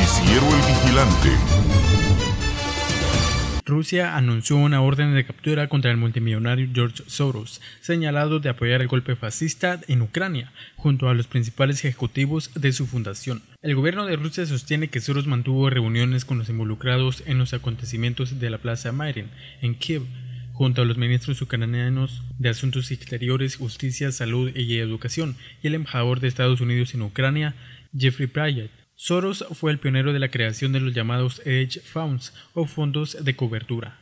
Vigilante. Rusia anunció una orden de captura contra el multimillonario George Soros, señalado de apoyar el golpe fascista en Ucrania, junto a los principales ejecutivos de su fundación. El gobierno de Rusia sostiene que Soros mantuvo reuniones con los involucrados en los acontecimientos de la Plaza Mairen, en Kiev, junto a los ministros ucranianos de Asuntos Exteriores, Justicia, Salud y Educación y el embajador de Estados Unidos en Ucrania, Jeffrey Pryatt. Soros fue el pionero de la creación de los llamados Edge funds o fondos de cobertura.